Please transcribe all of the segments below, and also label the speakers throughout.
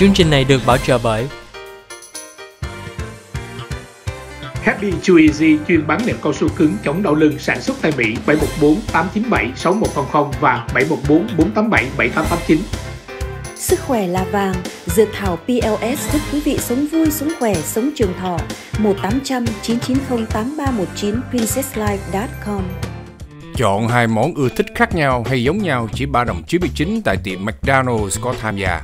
Speaker 1: Chương trình này được bảo trợ bởi Happy Chew Easy chuyên bán nệm cao su cứng chống đau lưng sản xuất tại Mỹ 714 897 6100 và 714 487 7889.
Speaker 2: Sức khỏe là vàng, dược thảo PLS giúp quý vị sống vui, sống khỏe, sống trường thọ. 1800 990 8319 princesslife.com
Speaker 1: Chọn hai món ưa thích khác nhau hay giống nhau chỉ 3 đồng 99 tại tiệm McDonald's có tham gia.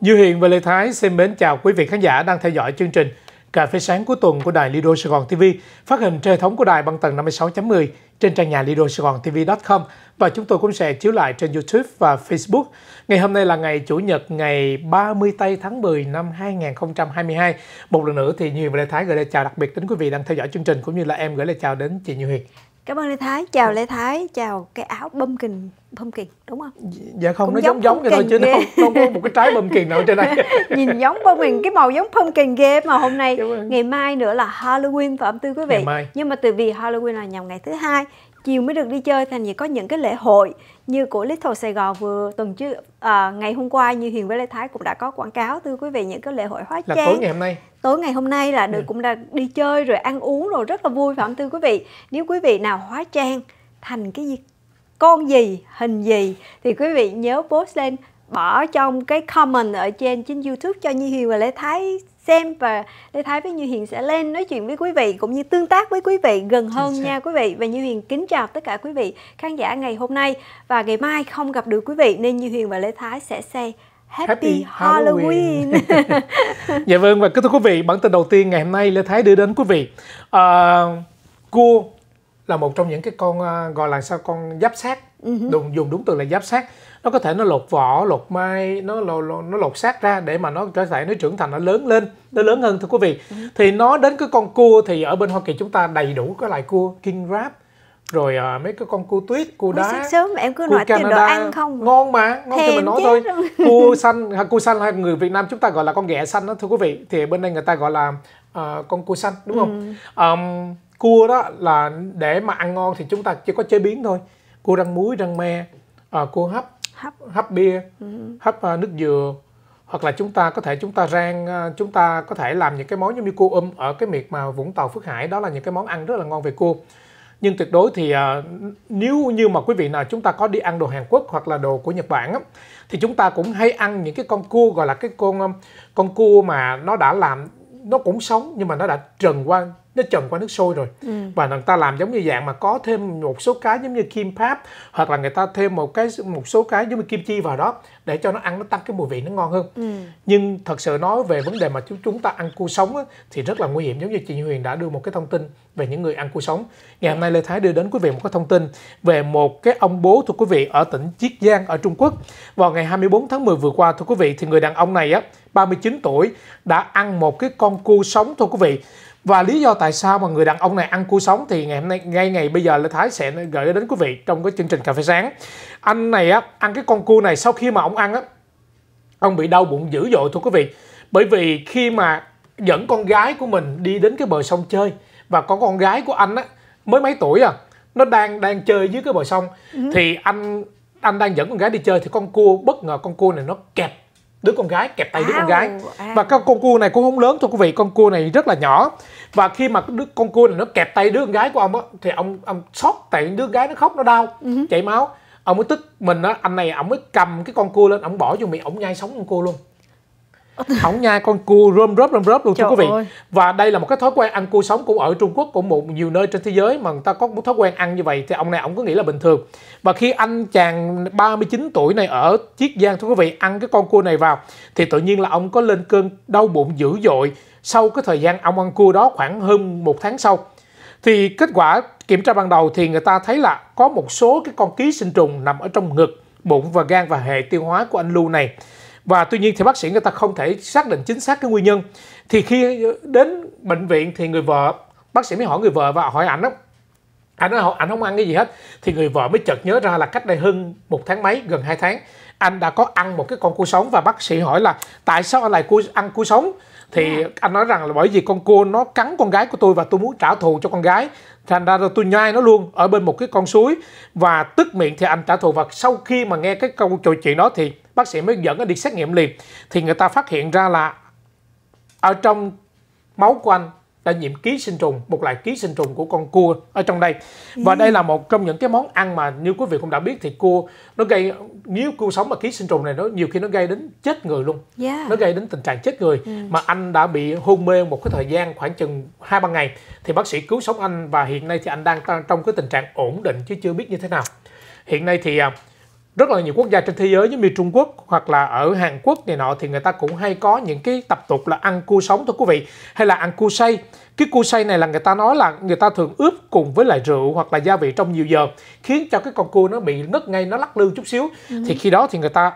Speaker 1: Như Hiền và Lê Thái xin mến chào quý vị khán giả đang theo dõi chương trình Cà phê sáng cuối tuần của đài Lido Sài Gòn TV phát hình trên hệ thống của đài bằng tầng 56.10 trên trang nhà lido sài gòn tv.com và chúng tôi cũng sẽ chiếu lại trên YouTube và Facebook. Ngày hôm nay là ngày Chủ nhật ngày 30 tây tháng 10 năm 2022. Một lần nữa thì Như Hiền và Lê Thái gửi lời chào đặc biệt đến quý vị đang theo dõi chương trình cũng như là em gửi lời chào đến chị Như Hiền.
Speaker 2: Cảm ơn Lê Thái, chào ờ. Lê Thái, chào cái áo bơm kình bơm kình đúng không? Dạ, dạ không, Cũng nó giống giống vậy thôi chứ nó không,
Speaker 1: không có một cái trái bơm kình nào trên này.
Speaker 2: Nhìn giống bơm kình, cái màu giống bơm kình ghê mà hôm nay ngày mai nữa là Halloween phải không thưa quý vị? Ngày mai. Nhưng mà từ vì Halloween là nhằm ngày thứ hai, chiều mới được đi chơi thành vì có những cái lễ hội như của Little Sài Gòn vừa tuần trước à, ngày hôm qua như Hiền với Lê Thái cũng đã có quảng cáo thưa quý vị những cái lễ hội hóa trang. Là tối ngày hôm nay tối ngày hôm nay là được ừ. cũng đã đi chơi rồi ăn uống rồi rất là vui phạm tư quý vị nếu quý vị nào hóa trang thành cái gì con gì hình gì thì quý vị nhớ post lên bỏ trong cái comment ở trên trên YouTube cho Như Hiền và Lê Thái xem và Lê Thái với Như Hiền sẽ lên nói chuyện với quý vị cũng như tương tác với quý vị gần hơn nha quý vị và Như Hiền kính chào tất cả quý vị khán giả ngày hôm nay và ngày mai không gặp được quý vị nên Như Hiền và Lê Thái sẽ xe Happy Halloween. Halloween. dạ
Speaker 1: vâng và kính thưa quý vị, bản tin đầu tiên ngày hôm nay Lê Thái đưa đến quý vị à, cua là một trong những cái con à, gọi là sao con giáp xác, uh ừ dùng đúng từ là giáp xác nó có thể nó lột vỏ lột mai nó lột, nó lột xác ra để mà nó trở thể nó trưởng thành nó lớn lên nó lớn hơn thưa quý vị ừ thì nó đến cái con cua thì ở bên hoa kỳ chúng ta đầy đủ cái loại cua king crab rồi à, mấy cái con cua tuyết cua đá Ôi, sớm
Speaker 2: mà em cứ nói Canada. đồ ăn không ngon mà ngon thì mình nói thôi cua
Speaker 1: xanh à, cua xanh hay người Việt Nam chúng ta gọi là con ghẹ xanh đó thưa quý vị thì bên đây người ta gọi là uh, con cua xanh đúng không ừ. um, cua đó là để mà ăn ngon thì chúng ta chỉ có chế biến thôi cua rang muối rang me uh, cua hấp hấp hấp bia ừ. hấp uh, nước dừa hoặc là chúng ta có thể chúng ta rang chúng ta có thể làm những cái món giống như cua um ở cái miệt mà Vũng Tàu Phước Hải đó là những cái món ăn rất là ngon về cua nhưng tuyệt đối thì à, nếu như mà quý vị nào chúng ta có đi ăn đồ Hàn Quốc hoặc là đồ của Nhật Bản á, thì chúng ta cũng hay ăn những cái con cua gọi là cái con um, con cua mà nó đã làm nó cũng sống nhưng mà nó đã trần qua nó trần qua nước sôi rồi ừ. và người ta làm giống như dạng mà có thêm một số cái giống như kim pháp hoặc là người ta thêm một cái một số cái giống như kim chi vào đó để cho nó ăn nó tăng cái mùi vị nó ngon hơn ừ. nhưng thật sự nói về vấn đề mà chúng chúng ta ăn cua sống á, thì rất là nguy hiểm giống như chị Huyền đã đưa một cái thông tin về những người ăn cua sống ngày hôm nay Lê Thái đưa đến quý vị một cái thông tin về một cái ông bố thưa quý vị ở tỉnh Chiết Giang ở Trung Quốc vào ngày 24 tháng 10 vừa qua thưa quý vị thì người đàn ông này á 39 tuổi đã ăn một cái con cua sống thưa quý vị và lý do tại sao mà người đàn ông này ăn cua sống thì ngày hôm nay ngay ngày bây giờ Lê Thái sẽ gửi đến quý vị trong cái chương trình cà phê sáng anh này á ăn cái con cua này sau khi mà ông ăn á ông bị đau bụng dữ dội thưa quý vị bởi vì khi mà dẫn con gái của mình đi đến cái bờ sông chơi và con con gái của anh á mới mấy tuổi à nó đang đang chơi dưới cái bờ sông ừ. thì anh anh đang dẫn con gái đi chơi thì con cua bất ngờ con cua này nó kẹp đứa con gái kẹp tay đứa con gái và các con cua này cũng không lớn thôi quý vị con cua này rất là nhỏ và khi mà đứa con cua này nó kẹp tay đứa con gái của ông á thì ông ông sốc tại đứa gái nó khóc nó đau ừ chảy máu ông mới tức mình á anh này ông mới cầm cái con cua lên ông bỏ vô miệng ông nhai sống con cua luôn ổng nhai con cua rơm rớp rơm rớp luôn Trời thưa quý vị ơi. và đây là một cái thói quen ăn cua sống cũng ở Trung Quốc cũng một nhiều nơi trên thế giới mà người ta có một thói quen ăn như vậy thì ông này ông có nghĩ là bình thường và khi anh chàng 39 tuổi này ở Chiết Giang thưa quý vị ăn cái con cua này vào thì tự nhiên là ông có lên cơn đau bụng dữ dội sau cái thời gian ông ăn cua đó khoảng hơn một tháng sau thì kết quả kiểm tra ban đầu thì người ta thấy là có một số cái con ký sinh trùng nằm ở trong ngực bụng và gan và hệ tiêu hóa của anh Lưu này và tuy nhiên thì bác sĩ người ta không thể xác định chính xác cái nguyên nhân thì khi đến bệnh viện thì người vợ bác sĩ mới hỏi người vợ và hỏi ảnh đó anh nói anh không ăn cái gì hết thì người vợ mới chợt nhớ ra là cách đây hơn một tháng mấy gần 2 tháng anh đã có ăn một cái con cua sống và bác sĩ hỏi là tại sao anh lại cua, ăn cua sống thì dạ. anh nói rằng là bởi vì con cua nó cắn con gái của tôi và tôi muốn trả thù cho con gái thành ra tôi nhai nó luôn ở bên một cái con suối và tức miệng thì anh trả thù và sau khi mà nghe cái câu trò chuyện đó thì bác sĩ mới dẫn anh đi xét nghiệm liền thì người ta phát hiện ra là ở trong máu của anh đã nhiễm ký sinh trùng một loại ký sinh trùng của con cua ở trong đây và đây là một trong những cái món ăn mà như quý vị cũng đã biết thì cua nó gây nếu cua sống mà ký sinh trùng này nó nhiều khi nó gây đến chết người luôn yeah. nó gây đến tình trạng chết người ừ. mà anh đã bị hôn mê một cái thời gian khoảng chừng hai ba ngày thì bác sĩ cứu sống anh và hiện nay thì anh đang trong cái tình trạng ổn định chứ chưa biết như thế nào hiện nay thì à, rất là nhiều quốc gia trên thế giới giống như Trung Quốc hoặc là ở Hàn Quốc này nọ thì người ta cũng hay có những cái tập tục là ăn cua sống thôi quý vị hay là ăn cua say cái cua say này là người ta nói là người ta thường ướp cùng với lại rượu hoặc là gia vị trong nhiều giờ khiến cho cái con cua nó bị ngất ngay nó lắc lư chút xíu ừ. thì khi đó thì người ta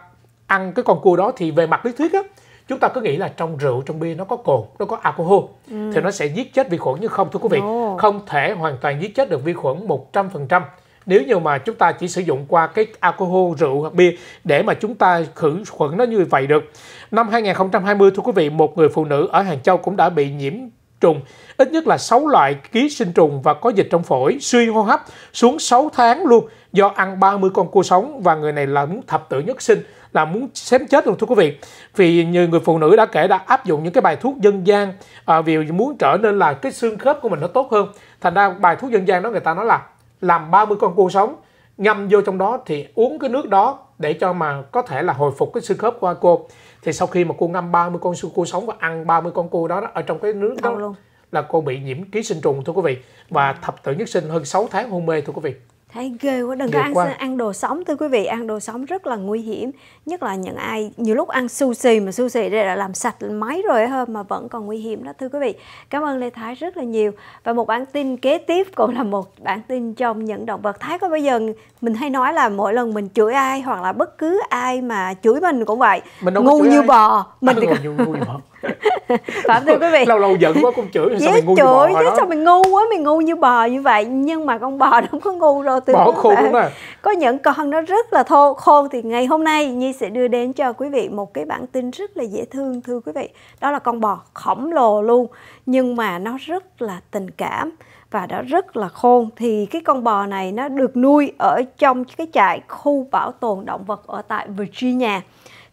Speaker 1: ăn cái con cua đó thì về mặt lý thuyết á chúng ta cứ nghĩ là trong rượu trong bia nó có cồn nó có alcohol ừ. thì nó sẽ giết chết vi khuẩn nhưng không thưa quý vị oh. không thể hoàn toàn giết chết được vi khuẩn 100% nếu như mà chúng ta chỉ sử dụng qua cái alcohol rượu hoặc bia để mà chúng ta khử khuẩn nó như vậy được. Năm 2020 thưa quý vị, một người phụ nữ ở Hàng Châu cũng đã bị nhiễm trùng, ít nhất là 6 loại ký sinh trùng và có dịch trong phổi, suy hô hấp xuống 6 tháng luôn do ăn 30 con cua sống và người này là muốn thập tử nhất sinh là muốn xém chết luôn thưa quý vị vì như người phụ nữ đã kể đã áp dụng những cái bài thuốc dân gian à, vì muốn trở nên là cái xương khớp của mình nó tốt hơn thành ra bài thuốc dân gian đó người ta nói là làm 30 con cua sống ngâm vô trong đó thì uống cái nước đó để cho mà có thể là hồi phục cái xương khớp của cô thì sau khi mà cô ngâm 30 con xương cua sống và ăn 30 con cua đó, đó ở trong cái nước đó luôn. là cô bị nhiễm ký sinh trùng thưa quý vị và thập tử nhất sinh hơn 6 tháng hôn mê thưa quý vị
Speaker 2: thấy ghê quá đừng ghê có ăn ăn đồ sống thưa quý vị ăn đồ sống rất là nguy hiểm nhất là những ai nhiều lúc ăn sushi mà sushi đây đã làm sạch máy rồi hơn mà vẫn còn nguy hiểm đó thưa quý vị cảm ơn lê thái rất là nhiều và một bản tin kế tiếp cũng là một bản tin trong những động vật thái có bây giờ mình hay nói là mỗi lần mình chửi ai hoặc là bất cứ ai mà chửi mình cũng vậy mình ngu như ai. bò mình à, thì... ngu như bò phạm thưa quý vị lâu lâu giận
Speaker 1: quá con chửi sao mày ngu chửi, như bò sao mày
Speaker 2: ngu quá mày ngu như bò như vậy nhưng mà con bò nó không có ngu rồi từ bò khôn đúng rồi. có những con nó rất là thô khôn thì ngày hôm nay nhi sẽ đưa đến cho quý vị một cái bản tin rất là dễ thương thưa quý vị đó là con bò khổng lồ luôn nhưng mà nó rất là tình cảm và đã rất là khôn thì cái con bò này nó được nuôi ở trong cái trại khu bảo tồn động vật ở tại Virginia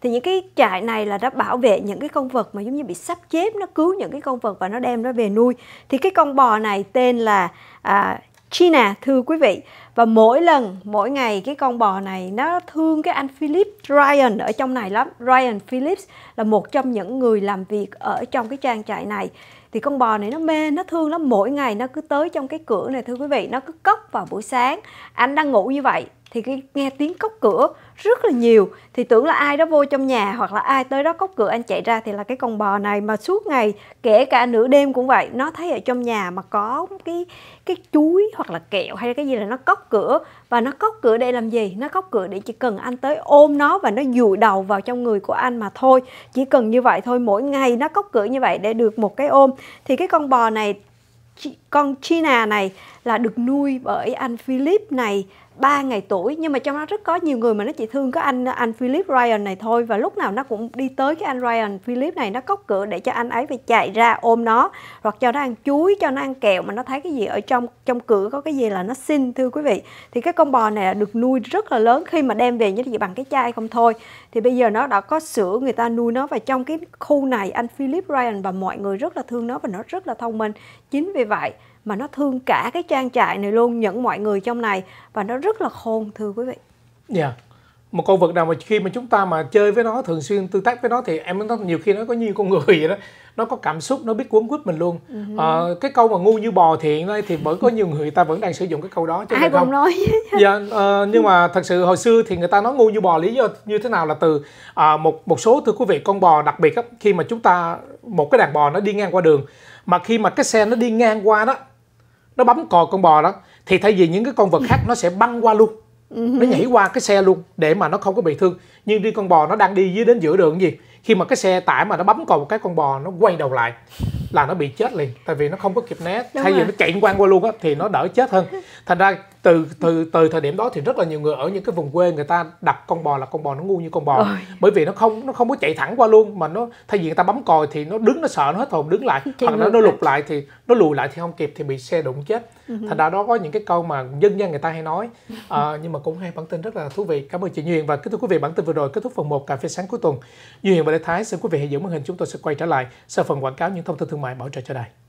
Speaker 2: thì những cái trại này là đã bảo vệ những cái con vật mà giống như bị sắp chép nó cứu những cái con vật và nó đem nó về nuôi thì cái con bò này tên là à, China thưa quý vị và mỗi lần mỗi ngày cái con bò này nó thương cái anh Philip Ryan ở trong này lắm Ryan Phillips là một trong những người làm việc ở trong cái trang trại này thì con bò này nó mê nó thương lắm mỗi ngày nó cứ tới trong cái cửa này thưa quý vị nó cứ cốc vào buổi sáng anh đang ngủ như vậy thì cái nghe tiếng cốc cửa rất là nhiều thì tưởng là ai đó vô trong nhà hoặc là ai tới đó cốc cửa anh chạy ra thì là cái con bò này mà suốt ngày kể cả nửa đêm cũng vậy nó thấy ở trong nhà mà có cái cái chuối hoặc là kẹo hay cái gì là nó cốc cửa và nó cốc cửa để làm gì nó cốc cửa để chỉ cần anh tới ôm nó và nó dụi đầu vào trong người của anh mà thôi chỉ cần như vậy thôi mỗi ngày nó cốc cửa như vậy để được một cái ôm thì cái con bò này con China này là được nuôi bởi anh Philip này 3 ngày tuổi nhưng mà trong đó rất có nhiều người mà nó chỉ thương có anh anh Philip Ryan này thôi và lúc nào nó cũng đi tới cái anh Ryan Philip này nó cốc cửa để cho anh ấy phải chạy ra ôm nó hoặc cho nó ăn chuối cho nó ăn kẹo mà nó thấy cái gì ở trong trong cửa có cái gì là nó xin thưa quý vị thì cái con bò này là được nuôi rất là lớn khi mà đem về như vậy bằng cái chai không thôi thì bây giờ nó đã có sữa người ta nuôi nó và trong cái khu này anh Philip Ryan và mọi người rất là thương nó và nó rất là thông minh chính vì vậy mà nó thương cả cái trang trại này luôn những mọi người trong này và nó rất là khôn thưa quý vị.
Speaker 1: Dạ. Yeah. Một con vật nào mà khi mà chúng ta mà chơi với nó thường xuyên tương tác với nó thì em nói nhiều khi nó có như con người vậy đó nó có cảm xúc nó biết cuốn quýt mình luôn
Speaker 2: uh-huh. à,
Speaker 1: cái câu mà ngu như bò thì hiện thì vẫn có nhiều người ta vẫn đang sử dụng cái câu đó chứ ai cũng không? nói dạ, à, nhưng mà thật sự hồi xưa thì người ta nói ngu như bò lý do như thế nào là từ à, một một số thưa quý vị con bò đặc biệt á, khi mà chúng ta một cái đàn bò nó đi ngang qua đường mà khi mà cái xe nó đi ngang qua đó nó bấm còi con bò đó thì thay vì những cái con vật khác nó sẽ băng qua luôn
Speaker 2: nó nhảy qua
Speaker 1: cái xe luôn để mà nó không có bị thương nhưng đi con bò nó đang đi dưới đến giữa đường gì khi mà cái xe tải mà nó bấm còi một cái con bò nó quay đầu lại là nó bị chết liền tại vì nó không có kịp né Đúng thay vì nó chạy quang qua luôn á thì nó đỡ chết hơn thành ra từ từ từ thời điểm đó thì rất là nhiều người ở những cái vùng quê người ta đặt con bò là con bò nó ngu như con bò Ôi. bởi vì nó không nó không có chạy thẳng qua luôn mà nó thay vì người ta bấm còi thì nó đứng nó sợ nó hết hồn đứng lại Chị hoặc là nó lục lại thì nó lùi lại thì không kịp thì bị xe đụng chết ừ thành ra đó có những cái câu mà dân gian người ta hay nói à, nhưng mà cũng hay bản tin rất là thú vị cảm ơn chị Duyên và kính thưa quý vị bản tin vừa rồi kết thúc phần 1 cà phê sáng cuối tuần Duyên và Lê Thái xin quý vị hãy giữ màn hình chúng tôi sẽ quay trở lại sau phần quảng cáo những thông tin thương thương mại bảo trợ cho đài